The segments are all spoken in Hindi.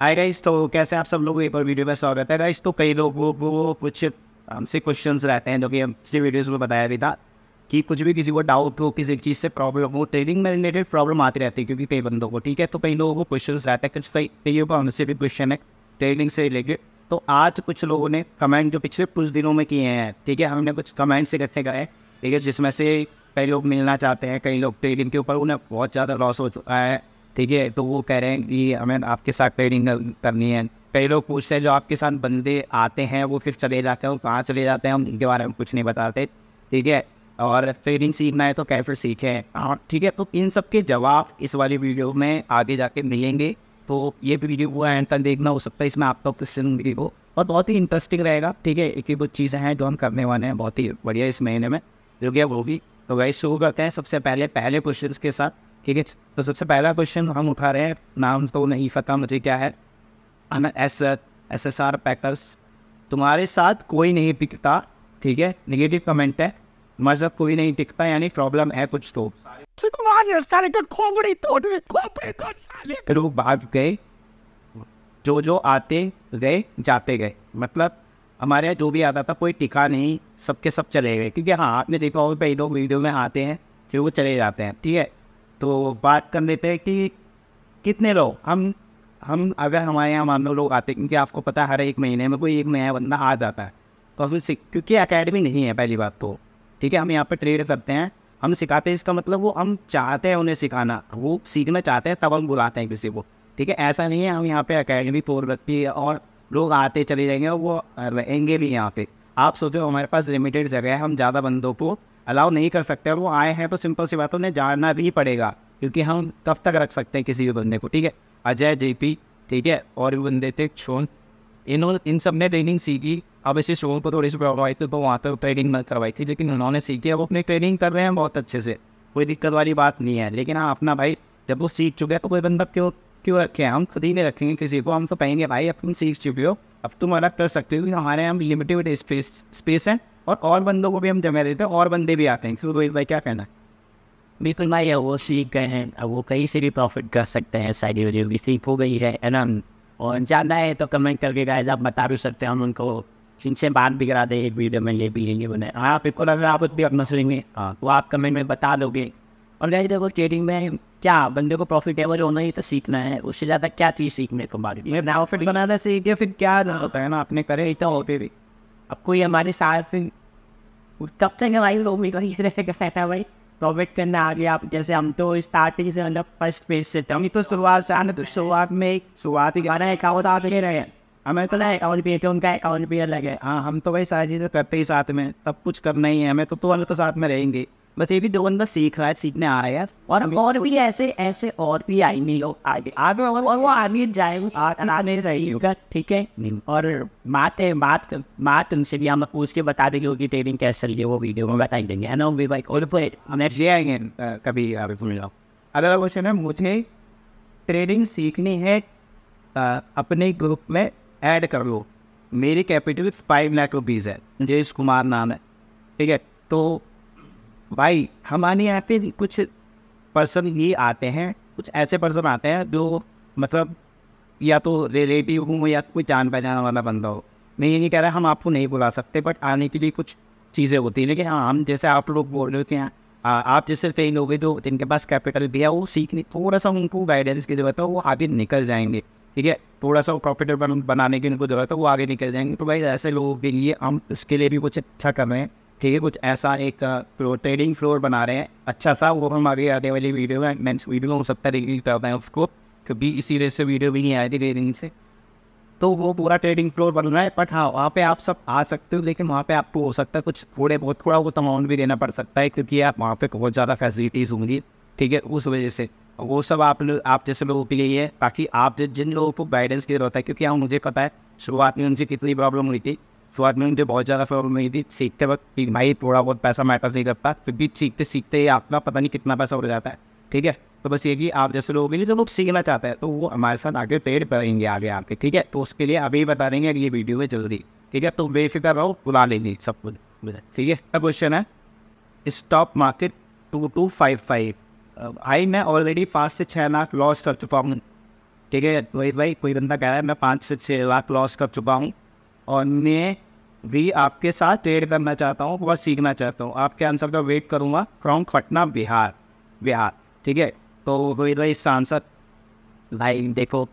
हाय गाइस तो कैसे आप सब लोग एक और वीडियो में स्वागत है गाइस तो कई लोग वो वो कुछ हमसे क्वेश्चंस रहते हैं जो कि हम पिछले वीडियोज़ में बताया भी था कि कुछ भी किसी को डाउट हो किसी चीज़ से प्रॉब्लम हो ट्रेनिंग में रिलेटेड प्रॉब्लम आती रहती है क्योंकि कई बंदों को ठीक है तो कई लोगों को क्वेश्चन रहते हैं कुछ कई कईयों को हमसे भी क्वेश्चन है ट्रेनिंग से रिलेटेड तो आज कुछ लोगों ने कमेंट जो पिछले कुछ दिनों में किए हैं ठीक है हमने कुछ कमेंट्स इकट्ठे गए ठीक है जिसमें से कई लोग मिलना चाहते हैं कई लोग ट्रेनिंग के ऊपर उन्हें बहुत ज़्यादा लॉस हो चुका है ठीक है तो वो कह रहे हैं कि हमें आपके साथ ट्रेडिंग करनी है कई लोग पूछते हैं जो आपके साथ बंदे आते हैं वो फिर चले जाते हैं और कहाँ चले जाते हैं हम उनके बारे में कुछ नहीं बताते ठीक है और ट्रेडिंग सीखना है तो कैसे सीखें हाँ ठीक है तो इन सब के जवाब इस वाली वीडियो में आगे जाके मिलेंगे तो ये वीडियो वो एंड तक देखना हो सकता है इसमें आपका क्वेश्चन भी हो और बहुत ही इंटरेस्टिंग रहेगा ठीक है एक ही कुछ चीज़ें हैं जो हम करने वाले हैं बहुत ही बढ़िया इस महीने में जो क्या वो होगी तो वही शुरू करते हैं सबसे पहले पहले क्वेश्चन के साथ ठीक है तो सबसे पहला क्वेश्चन हम उठा रहे हैं नाम तो नहीं पता मुझे क्या है S S S R packers तुम्हारे साथ कोई नहीं टिकता ठीक है निगेटिव कमेंट है मजहब कोई नहीं टिकता यानी प्रॉब्लम है कुछ तो भाग गए जो जो आते गए जाते गए मतलब हमारे यहाँ जो भी आता था कोई टिका नहीं सबके सब चले गए क्योंकि हाँ आपने देखा होगा कई लोग वीडियो में आते हैं फिर वो चले जाते हैं ठीक है तो बात कर लेते हैं कि कितने लोग हम हम अगर हमारे यहाँ मान लो लोग आते क्योंकि आपको पता है हर एक महीने में कोई एक नया बंदा आ जाता है तो हम सीख क्योंकि अकेडमी नहीं है पहली बात तो ठीक है हम यहाँ पर ट्रेड करते हैं हम सिखाते हैं इसका मतलब वो हम चाहते हैं उन्हें सिखाना वो सीखना चाहते हैं तब हम बुलाते हैं किसी को ठीक है ऐसा नहीं है हम यहाँ पे अकेडमी तोड़ रखती है और लोग आते चले जाएंगे और वो रहेंगे भी यहाँ पे आप सोचो हमारे पास लिमिटेड जगह है हम ज़्यादा बंदों को अलाउ नहीं कर सकते और वो आए हैं तो सिंपल सी बात उन्हें जाना भी पड़ेगा क्योंकि हम कब तक रख सकते हैं किसी भी बंदे को ठीक है अजय जेपी ठीक है और भी बंदे थे छोन इन्होंने इन सब ने ट्रेनिंग सीखी अब इसे शोन को थोड़ी सी प्रॉब्लम आई थी तो वहाँ पर ट्रेनिंग मत करवाई थी लेकिन उन्होंने सीखी अब अपनी ट्रेनिंग कर रहे हैं बहुत अच्छे से कोई दिक्कत वाली बात नहीं है लेकिन हाँ अपना भाई जब वो सीख चुके हैं तो कोई बंदा क्यों क्यों रखे हम खुद ही नहीं रखेंगे किसी को हम सब तो कहेंगे भाई अब तुम सीख चुके हो अब तुम अलग कर सकते हो क्योंकि हमारे यहाँ लिमिटेड स्पेस स्पेस है और और बंदों को भी हम जगह देते हैं और बंदे भी आते हैं इसलिए तो रोहित भाई क्या कहना है बिल्कुल भाई वो सीख गए हैं अब वो कहीं से भी प्रॉफिट कर सकते हैं साइड वीडियो भी सीख हो गई है है ना और जानना है तो कमेंट करके गाइज आप बता भी सकते हैं हम उनको जिनसे बात भी करा दें एक वीडियो में ये भी लेंगे बने हाँ बिल्कुल अगर आप भी अपना सुनेंगे हाँ तो आप कमेंट में बता दोगे और गाइज देखो ट्रेडिंग में क्या बंदे को प्रॉफिटेबल होना ही तो सीखना है उससे ज़्यादा क्या चीज़ सीखने को मालूम प्रॉफिट बनाना सीख या फिर क्या होता है ना आपने करे तो होते भी अब कोई हमारे साथ तब तक हमारी लोग भी कहता भाई प्रोवाइड करना आ गया आप जैसे हम तो स्टार्टिंग से मतलब फर्स्ट फेज से थे तो।, तो शुरुआत से आने तो शुरुआत में एक शुरुआत ही हमारा अकाउंट आप ले रहे हैं हमें तो ना अकाउंट भी है तो उनका अकाउंट भी अलग है हाँ हम तो भाई सारी चीज़ें करते ही साथ में सब कुछ करना ही है हमें तो तो अलग तो साथ में रहेंगे बस ये भी दो बंदा सीख रहा है सीखने आ रहा है और और भी ऐसे ऐसे और भी आएंगे लोग आगे आगे और वो आर्मी जाएगा ठीक है और बात है बात बात उनसे भी हम पूछ के बता देंगे कि ट्रेनिंग कैसे चल रही है वो वीडियो में बता देंगे है ना बाइक और हम ले आएंगे कभी अगला क्वेश्चन है मुझे ट्रेडिंग सीखनी है अपने ग्रुप में ऐड कर लो मेरी कैपिटल फाइव लाख रुपीज़ है जयेश कुमार नाम है ठीक है तो भाई हमारे यहाँ पे कुछ पर्सन ये आते हैं कुछ ऐसे पर्सन आते हैं जो मतलब या तो रिलेटिव हो या कोई जान पहचान वाला बंदा हो मैं ये नहीं कह रहा हम आपको नहीं बुला सकते बट आने के लिए कुछ चीज़ें होती हैं लेकिन हाँ हम जैसे आप लोग बोल रहे होते हैं आप जैसे कई लोग जो जिनके पास कैपिटल भी है वो सीखने थोड़ा सा उनको गाइडेंस की ज़रूरत है वो आगे निकल जाएंगे ठीक है थोड़ा सा प्रॉफिटेबल बनाने की उनको ज़रूरत है वो आगे निकल जाएंगे तो भाई ऐसे लोगों के लिए हम इसके लिए भी कुछ अच्छा कर रहे हैं ठीक है कुछ ऐसा एक ट्रेडिंग फ्लोर बना रहे हैं अच्छा सा वो हम आगे आने वाली वीडियो में मैं वीडियो हो सकता है रिव्यू करता हैं उसको क्योंकि इसी वजह से वीडियो भी नहीं आई थी ट्रेडिंग से तो वो पूरा ट्रेडिंग फ्लोर बन रहा है बट हाँ वहाँ पे आप सब आ सकते हो लेकिन वहाँ पे आपको हो सकता है कुछ थोड़े बहुत थोड़ा बहुत अमाउंट भी देना पड़ सकता है क्योंकि आप वहाँ पे बहुत ज़्यादा फैसिलिटीज़ होंगी ठीक है उस वजह से वो सब आप लोग आप जैसे लोगों के लिए है बाकी आप जिन लोगों को गाइडेंस की जरूरत है क्योंकि हाँ मुझे पता है शुरुआत में उनसे कितनी प्रॉब्लम हुई थी शुरुआत तो में मुझे बहुत ज़्यादा फॉर नहीं थी सीखते वक्त कि भाई थोड़ा बहुत पैसा पास नहीं करता फिर भी सीखते सीखते ही आपका पता नहीं कितना पैसा उड़ जाता है ठीक है तो बस ये कि आप जैसे लोग नहीं तो लोग सीखना चाहते हैं तो वो हमारे साथ आगे पेड़ पड़ेंगे आगे आपके ठीक है तो उसके लिए अभी बता देंगे अगली वीडियो में जल्दी ठीक है तो बेफिक्र रहो बुला लेंगे सब कुछ ठीक है अब क्वेश्चन है stock market two two five five I मैं ऑलरेडी पाँच से छः लाख लॉस कर चुका हूँ ठीक है वही तो भाई कोई बंदा कह रहा है मैं पाँच से छः लाख लॉस कर चुका हूँ और मैं भी आपके साथ ट्रेड करना चाहता हूँ और सीखना चाहता हूँ आपके आंसर का वेट करूँगा फ्रॉम पटना बिहार बिहार ठीक है तो मेरा इस आंसर भाई देखो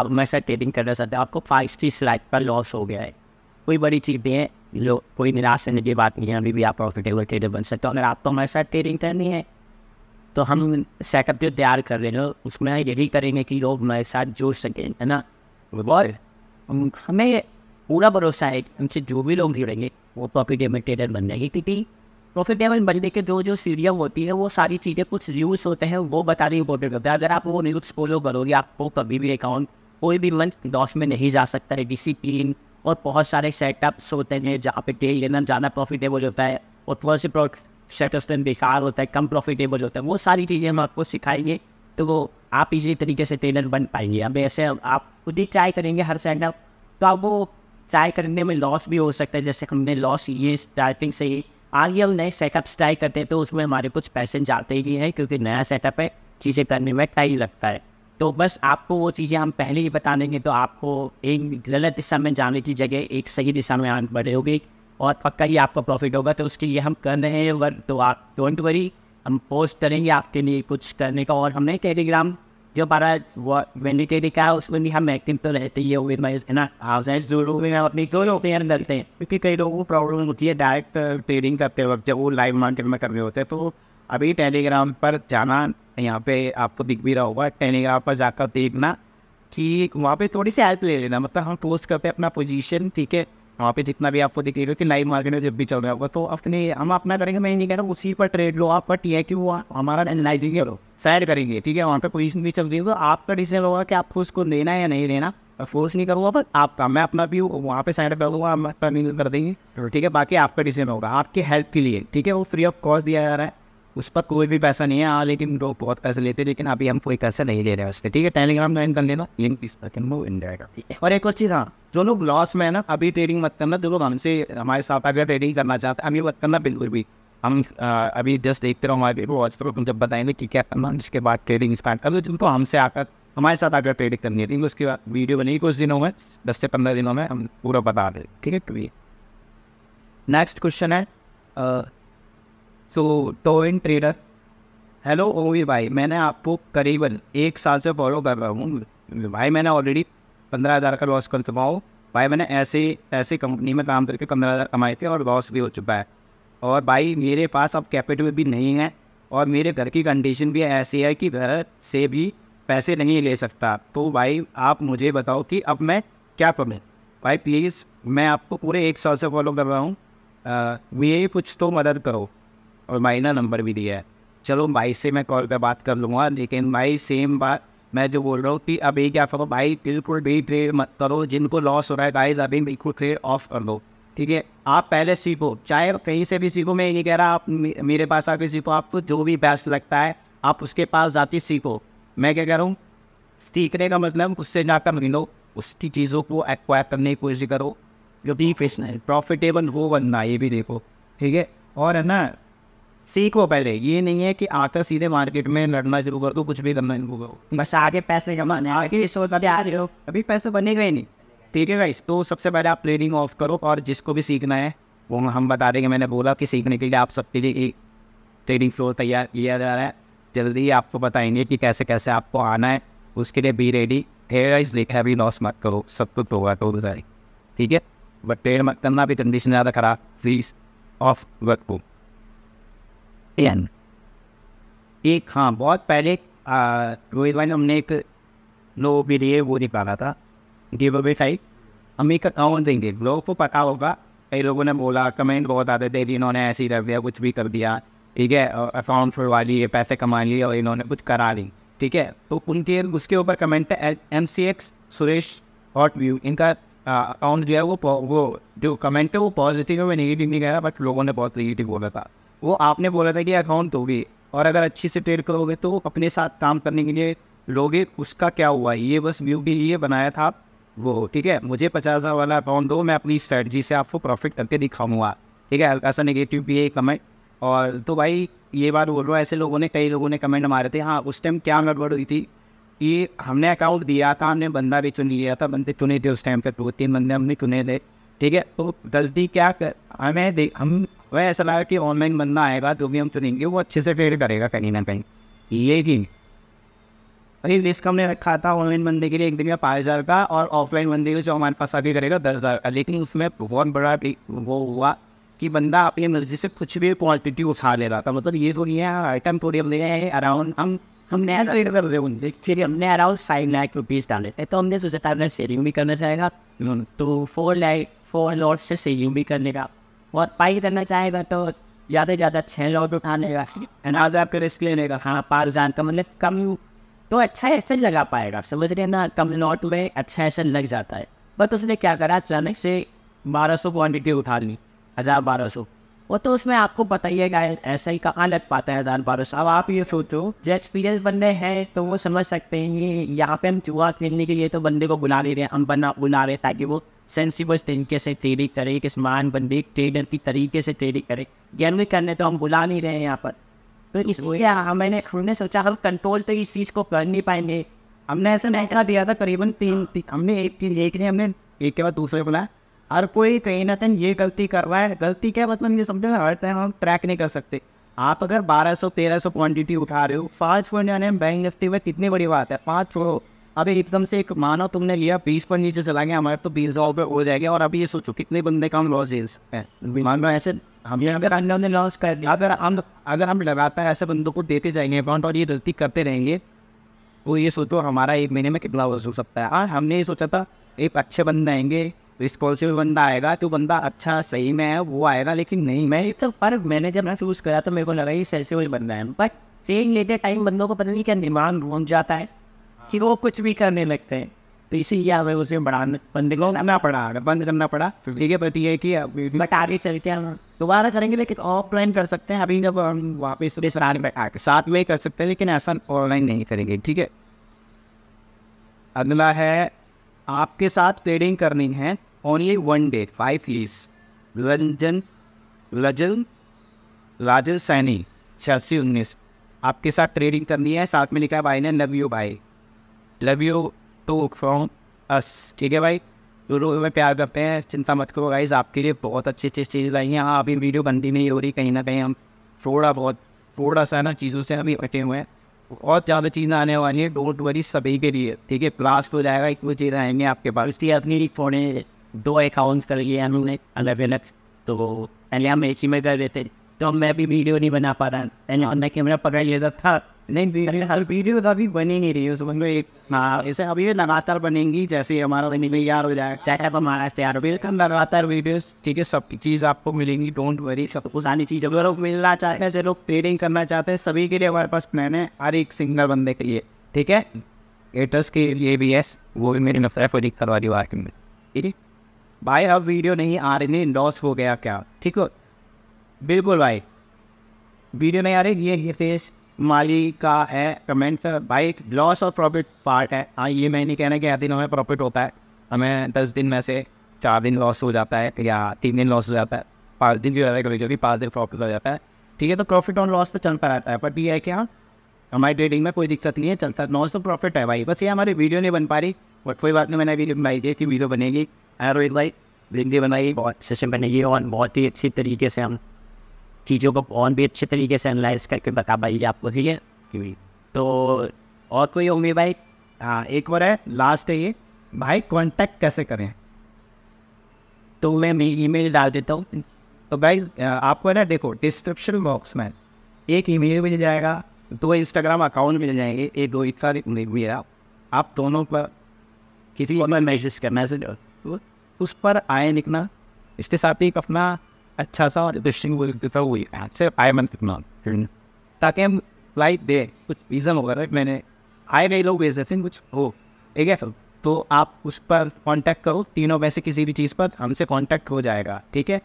आप मैं सर ट्रेडिंग करना चाहते आपको फाइव स्ट्री स्लाइड पर लॉस हो गया है कोई बड़ी चीज़ नहीं है लो कोई निराश होने की बात नहीं है अभी भी आप प्रॉफिटेबल ट्रेडर बन सकते हो अगर तो हमारे साथ ट्रेडिंग करनी है तो हम सेकअप जो तैयार कर रहे हैं उसमें यही करेंगे कि लोग हमारे साथ जुड़ सकें है ना और हमें पूरा भरोसा है हमसे जो भी लोग जुड़ेंगे वो प्रॉफिटेबल ट्रेडर बन जाएगी क्योंकि प्रॉफिटेबल बनने के जो जो सीरियम होती है वो सारी चीज़ें कुछ रूल्स होते हैं वो बताने इंपॉर्टेंट होता है अगर आप वो रूल्स फॉलो करोगे आपको कभी भी अकाउंट कोई भी मंथ लॉस में नहीं जा सकता है डिसिप्लिन और बहुत सारे सेटअप्स होते हैं जहाँ पे डे लेना ज़्यादा प्रॉफिटेबल होता है और थोड़ा से सेटअप बेकार होता है कम प्रॉफिटेबल होता है वो सारी चीज़ें हम आपको सिखाएंगे तो वो आप इजी तरीके से ट्रेनर बन पाएंगे अब ऐसे आप खुद ही ट्राई करेंगे हर सेटअप तो आप वो ट्राई करने में लॉस भी हो सकता है जैसे हमने लॉस लिए स्टार्टिंग से ही आगे हम नए सेटअप ट्राई करते हैं तो उसमें हमारे कुछ पैसे जाते ही हैं क्योंकि नया सेटअप है चीज़ें करने में टाइम लगता है तो बस आपको वो चीज़ें हम पहले ही बता देंगे तो आपको एक गलत दिशा में जाने की जगह एक सही दिशा में बढ़े होगी और पक्का ही आपको प्रॉफिट होगा तो उसके लिए हम कर रहे हैं वर्क तो आप डोंट वरी हम पोस्ट करेंगे आपके लिए कुछ करने का और हमने टेलीग्राम जो हमारा वेनिटेरी का है उसमें भी हम एक्टिव तो रहते ही मैं है ना हाउसेज जरूर भी हम अपनी दोनों फेयर करते हैं क्योंकि कई लोगों को प्रॉब्लम होती है डायरेक्ट ट्रेडिंग करते वक्त जब वो लाइव मार्केट में कर रहे होते हैं तो अभी टेलीग्राम पर जाना यहाँ पे आपको दिख भी रहा होगा टेलीग्राम पर जाकर देखना कि वहाँ पे थोड़ी सी हेल्प ले लेना मतलब हम पोस्ट करते हैं अपना पोजीशन ठीक है वहाँ पे जितना भी आपको दिख रही कि लाइव मार्केट में जब भी चल रहा होगा तो अपने हम अपना करेंगे मैं नहीं कह रहा हूँ उसी पर ट्रेड लो आप बट ये कि वो हमारा एनालाइजिंग करो सैड करेंगे ठीक है वहाँ पे पोजिशन भी चल रही तो आपका डिसीजन होगा कि आपको उसको लेना है या नहीं लेना फोर्स नहीं करूँगा बट आपका मैं अपना भी वहाँ पे साइड पर दूँगा कर देंगे ठीक है बाकी आपका डिसीजन होगा आपकी हेल्प के लिए ठीक है वो फ्री ऑफ कॉस्ट दिया जा रहा है उस पर कोई भी पैसा नहीं है हाँ लेकिन लोग बहुत पैसे लेते हैं लेकिन अभी हम कोई पैसा नहीं ले रहे हैं उससे ठीक है टेलीग्राम ज्वाइन कर लेना लिंक इस जाएगा और एक और चीज़ हाँ जो लोग लॉस में है ना अभी ट्रेडिंग मत करना जो लोग हमसे हमारे साथ अगर ट्रेडिंग करना चाहते हैं अभी मत करना बिल्कुल भी हम अभी जस्ट देखते रहो हमारे वॉच पर जब बताएंगे कि क्या करना उसके बाद ट्रेडिंग स्टार्ट कर दो जिनको हमसे आकर हमारे साथ आकर ट्रेडिंग करनी है उसके बाद वीडियो बनी कुछ दिनों में दस से पंद्रह दिनों में हम पूरा बता दें ठीक है नेक्स्ट तो क्वेश्चन है सो टोइन ट्रेडर हेलो ओवी भाई मैंने आपको करीबन एक साल से फॉलो कर रहा हूँ भाई मैंने ऑलरेडी पंद्रह हज़ार का लॉस कर चुका हूँ भाई मैंने ऐसे ऐसे कंपनी में काम करके पंद्रह हज़ार कमाए थे और लॉस भी हो चुका है और भाई मेरे पास अब कैपिटल भी नहीं है और मेरे घर की कंडीशन भी ऐसी है कि घर से भी पैसे नहीं ले सकता तो भाई आप मुझे बताओ कि अब मैं क्या करूँ भाई प्लीज़ मैं आपको पूरे एक साल से फॉलो कर रहा हूँ ये कुछ तो मदद करो और माइना नंबर भी दिया है चलो भाई से मैं कॉल पे बात कर लूँगा लेकिन भाई सेम बात मैं जो बोल रहा हूँ कि अभी क्या करो भाई बिल्कुल भी ट्रेड मत करो जिनको लॉस हो रहा है गाइज अभी बिल्कुल ट्रेड ऑफ कर दो ठीक है आप पहले सीखो चाहे कहीं से भी सीखो मैं ये नहीं कह रहा आप मेरे पास आके सीखो आपको जो भी बेस्ट लगता है आप उसके पास जाते सीखो मैं क्या कह रहा हूँ सीखने का मतलब उससे जाकर मिलो उसकी चीज़ों को एक्वायर करने की कोशिश करो जो भी नहीं प्रॉफिटेबल हो बनना ये भी देखो ठीक है और है ना सीखो पहले ये नहीं है कि आकर सीधे मार्केट में लड़ना शुरू कर दो कुछ भी करना शुरू करो बस आगे पैसे कमाने आगे इस वक्त आ रहे हो अभी पैसे बनेगा ही नहीं ठीक है गाइस तो सबसे पहले आप ट्रेनिंग ऑफ करो और जिसको भी सीखना है वो हम बता देंगे मैंने बोला कि सीखने के लिए आप सबके लिए एक ट्रेनिंग फ्लोर तैयार किया जा रहा है जल्दी ही आपको बताएंगे कि कैसे कैसे आपको आना है उसके लिए बी रेडी हेयर इज लिखा है अभी लॉस मत करो सब कुछ होगा तो सारी ठीक है बट ट्रेड मत करना भी कंडीशन ज़्यादा खराब प्लीज़ ऑफ वर्क बुक एन एक हाँ बहुत पहले रोहित भाई हमने एक लो भी लिए वो रहा था गिव अवे टाइप हम एक अकाउंट देंगे लोगों को पता होगा कई लोगों ने बोला कमेंट बहुत आते थे इन्होंने ऐसे ही कर दिया कुछ भी कर दिया ठीक है अकाउंट फुलवा लिए पैसे कमा लिए और इन्होंने कुछ करा ली ठीक है तो उनके उसके ऊपर कमेंट है M C X Suresh hot view इनका अकाउंट जो है वो वो जो कमेंट है वो पॉजिटिव है मैं नेगेटिव नहीं कह रहा बट लोगों ने बहुत नेगेटिव बोला था वो आपने बोला था कि अकाउंट दोगे और अगर अच्छे से ट्रेड करोगे तो अपने साथ काम करने के लिए लोगे उसका क्या हुआ ये बस व्यू के लिए बनाया था वो ठीक है मुझे पचास हज़ार वाला अकाउंट दो मैं अपनी स्ट्रेटजी से आपको प्रॉफिट करके दिखाऊंगा ठीक है हल्का सा नेगेटिव भी है कमेंट और तो भाई ये बात बोल रहा हूँ ऐसे लोगों ने कई लोगों ने कमेंट मारे थे हाँ उस टाइम क्या गड़बड़ हुई थी कि हमने अकाउंट दिया था हमने बंदा भी चुन लिया था बंदे चुने थे उस टाइम पर दो तीन बंदे हमने चुने थे ठीक है तो गलती क्या कर हमें हम वह ऐसा लगा कि ऑनलाइन बंदा आएगा तो भी हम चुनेंगे वो अच्छे से ट्रेड करेगा कहीं ना कहीं कि अरे रिस्क हमने रखा था ऑनलाइन बंदे के लिए एक दिन का पाँच हज़ार का और ऑफलाइन बंदे के लिए जो हमारे पास अभी करेगा दस हज़ार का लेकिन उसमें बहुत बड़ा वो हुआ कि बंदा अपनी मर्जी से कुछ भी क्वान्टिटी उठा ले रहा था मतलब ये तो नहीं है आइटम पूरे हम ले रहे हैं अराउंड हम हम नया रेट कर रहे हैं फिर हमने अराउंड साइन लाख रुपीज़ डाले थे तो हमने सोचा था अगर सेलिंग भी करना चाहेगा तो फोर लाख फोर लॉट से सेलिंग भी करने का और पाई करना चाहेगा तो ज़्यादा से ज़्यादा छः लॉट तो उठा लेगा अनाज आपके रिस्क ले लेगा हाँ पार जान का मतलब कम तो अच्छा ऐसे लगा पाएगा समझ रहे ना कम लॉट में अच्छा ऐसे लग जाता है बट उसने क्या करा अचानक से बारह सौ क्वान्टिटी उठा ली हज़ार बारह सौ वो तो उसमें आपको बताइएगा ऐसा ही कहाँ लग पाता है दान पारस अब आप ये सोचो जो एक्सपीरियंस बंदे हैं तो वो समझ सकते हैं ये यहाँ पे हम चूहा खेलने के लिए तो बंदे को बुला नहीं रहे हम बना बुला रहे ताकि वो सेंसिबल तरीके से ट्रेडिंग करे कि समान बंदे ट्रेडर की तरीके से ट्रेडिंग करे गेम भी करने तो हम बुला नहीं रहे हैं यहाँ पर तो, तो इसलिए हाँ, मैंने हमने सोचा हम कंट्रोल तो इस चीज़ को कर नहीं पाएंगे हमने ऐसा महंगा दिया था करीबन तीन हमने एक एक ने हमने एक के बाद दूसरे बुलाया हर कोई कहीं ना कहीं ये गलती कर रहा है गलती क्या मतलब ये समझो हर टाइम हम ट्रैक नहीं कर सकते आप अगर 1200 1300 क्वांटिटी उठा रहे हो पाँच पॉइंट जाने में बैंक निफ्टी में कितनी बड़ी बात है पाँच छोड़ो अभी एकदम से एक मानो तुमने लिया बीस पर नीचे चला गया हमारे तो बीस हज़ार रुपये हो जाएगा और अभी ये सोचो कितने बंदे का हम लॉस दे सकते हैं मान लो ऐसे हमें अगर अन्य ने लॉस कर दिया अगर हम अगर हम लगातार ऐसे बंदों को देते जाएंगे अकाउंट और ये गलती करते रहेंगे तो ये सोचो हमारा एक महीने में कितना लॉस हो सकता है हाँ हमने ये सोचा था एक अच्छे बंदे आएंगे रिस्पॉन्सिबल बंदा आएगा तो बंदा अच्छा सही में है वो आएगा लेकिन नहीं मैं तो पर मैंने जब महसूस करा तो मेरे को लगा ये सेंसिबल बंदा है बट ट्रेन लेते टाइम बंदों को पता नहीं क्या दिमाग घूम जाता है कि वो कुछ भी करने लगते हैं तो इसीलिए हमें उसमें बढ़ाना बंद करना पड़ा बंद करना पड़ा फिर ठीक है बट ये कि बट आगे चलते हम दोबारा करेंगे लेकिन ऑफलाइन कर सकते हैं अभी जब हम वापस रेस्टोरेंट में आके साथ में कर सकते हैं लेकिन ऐसा ऑनलाइन नहीं करेंगे ठीक है अगला है आपके साथ ट्रेडिंग करनी है only one day, five years, Ranjan रजन राजन सैनी छियासी उन्नीस आपके साथ ट्रेडिंग करनी है साथ में लिखा है भाई ने लव यू भाई love you too from us ठीक है भाई जो लोग हमें प्यार करते हैं चिंता मत करो गाइज आपके लिए बहुत अच्छी अच्छी चीज़ आई हैं हाँ अभी वीडियो बनती नहीं हो रही कहीं ना कहीं हम थोड़ा बहुत थोड़ा सा ना चीज़ों से अभी बचे हुए हैं और ज़्यादा चीज़ें आने वाली हैं डोंट वरी सभी के लिए ठीक है ब्लास्ट हो जाएगा एक वो चीज़ें आएंगे आपके पास इसलिए अपनी है दो अकाउंट्स कर लिए हमने अलग अलग तो पहले हम एक ही में कर रहे थे तो मैं भी वीडियो नहीं बना पा रहा पहले हमने कैमरा पकड़ लिया था नहीं हर वीडियो तो अभी बनी नहीं रही है समझ तो एक हाँ इसे अभी लगातार बनेंगी जैसे हमारा तैयार हो जाएगा सेटअप हमारा तैयार वेलकम लगातार वीडियोस ठीक है सब चीज़ आपको मिलेंगी डोंट वरी सब कुछ आनी चीज़ अगर लोग मिलना चाहते हैं जो लोग ट्रेडिंग करना चाहते हैं सभी के लिए हमारे पास प्लान है हर एक सिंगल बंदे के लिए ठीक है एटर्स के लिए भी एस वो भी मेरे नफरा को करवा दी वाकई में ठीक है भाई अब वीडियो नहीं आ रही नहीं लॉस हो गया क्या ठीक हो बिल्कुल भाई वीडियो नहीं आ रही ये ये फेस माली का है कमेंट भाई लॉस और प्रॉफिट पार्ट है हाँ ये मैं नहीं कहना कि हर दिन हमें प्रॉफिट होता है हमें दस दिन में से चार दिन लॉस हो जाता है या तीन दिन लॉस हो जाता है पाँच दिन भी हो जाता है कभी कभी पाँच दिन प्रॉफिट हो जाता है ठीक है तो प्रॉफिट और लॉस तो चल पा रहता है बट ये है क्या हमारी ट्रेडिंग में कोई दिक्कत नहीं है चलता लॉस तो प्रॉफिट है भाई बस ये हमारी वीडियो नहीं बन पा रही बट कोई बात नहीं मैंने अभी बनाई थी कि वीडियो बनेगी एरोड लाइट भिंडी बनाई बहुत सिस्टम बनाइए और बहुत ही अच्छी तरीके से हम चीज़ों को और भी अच्छे तरीके से एनालाइज करके बता पाइए आपको ठीक है क्योंकि तो और कोई होंगे भाई हाँ एक और है लास्ट है ये भाई कांटेक्ट कैसे करें तो मैं ईमेल डाल देता हूँ तो भाई आपको ना देखो डिस्क्रिप्शन बॉक्स में एक ईमेल मिल जाएगा दो इंस्टाग्राम अकाउंट मिल जाएंगे एक दो एक सारे मेरा आप दोनों पर किसी और मैसेज कर मैसेज उस पर आय निकना इसके साथ ही एक अपना अच्छा सा और हुई से आय मन लिखना ताकि हम लाइट दें कुछ रीज़न वगैरह मैंने आए नहीं लोग भेज देते कुछ हो ठीक है तो आप उस पर कांटेक्ट करो तीनों में से किसी भी चीज़ पर हमसे कांटेक्ट हो जाएगा ठीक है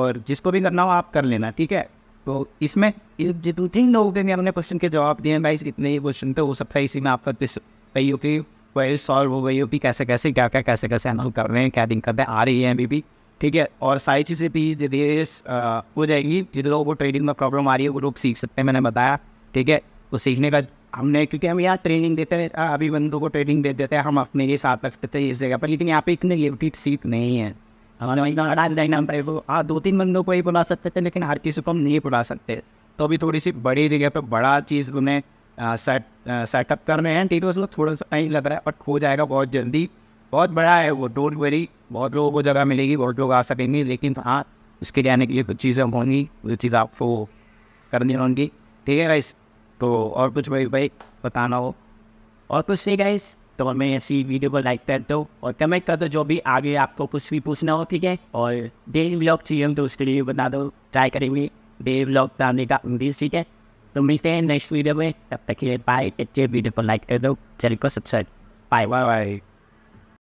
और जिसको भी करना हो आप कर लेना ठीक है तो इसमें जितने लोगों के हमने क्वेश्चन के जवाब दिए भाई इतने ही क्वेश्चन थे हो सकता है इसी में आपका सही होगी क्वेरी सॉल्व हो गई हो कि कैसे कैसे क्या क्या कैसे कैसे हैंडल कर रहे हैं क्या है आ रही है अभी भी ठीक है और सारी चीज़ें भी धीरे धीरे हो जाएंगी जिन लोगों को ट्रेनिंग में प्रॉब्लम आ रही है वो लोग सीख सकते हैं मैंने बताया ठीक है वो सीखने का हमने क्योंकि हम यहाँ ट्रेनिंग देते हैं अभी बंदों को ट्रेनिंग दे देते हैं हम अपने लिए साथ रखते थे इस जगह पर लेकिन यहाँ पे इतने लिमिटेड सीट नहीं है हमारे हाँ दो तीन बंदों को ही बुला सकते थे लेकिन हर किसी को हम नहीं बुला सकते तो अभी थोड़ी सी बड़ी जगह पर बड़ा चीज़ उन्हें सेट सेटअप कर रहे हैं ठीक है थोड़ा सा टाइम लग रहा है बट हो जाएगा बहुत जल्दी बहुत बड़ा है वो डोंट वरी बहुत लोगों को जगह मिलेगी बहुत लोग आ सकेंगे लेकिन हाँ उसके लिए आने के लिए कुछ चीज़ें होंगी वो चीज़ आपको करनी होंगी ठीक है गाइस तो और कुछ भाई भाई बताना हो और कुछ नहीं गाइस तो हमें ऐसी वीडियो को लाइक कर दो और कमेंट कर दो जो भी आगे आपको कुछ भी पूछना हो ठीक है और डेली ब्लॉग चाहिए हम तो उसके लिए बता दो ट्राई करेंगे डेली ब्लॉग डालने का उम्मीद ठीक है the meeting next video. Thank you. Bye. It will be the polite. Don't subscribe. Bye. Bye. Bye.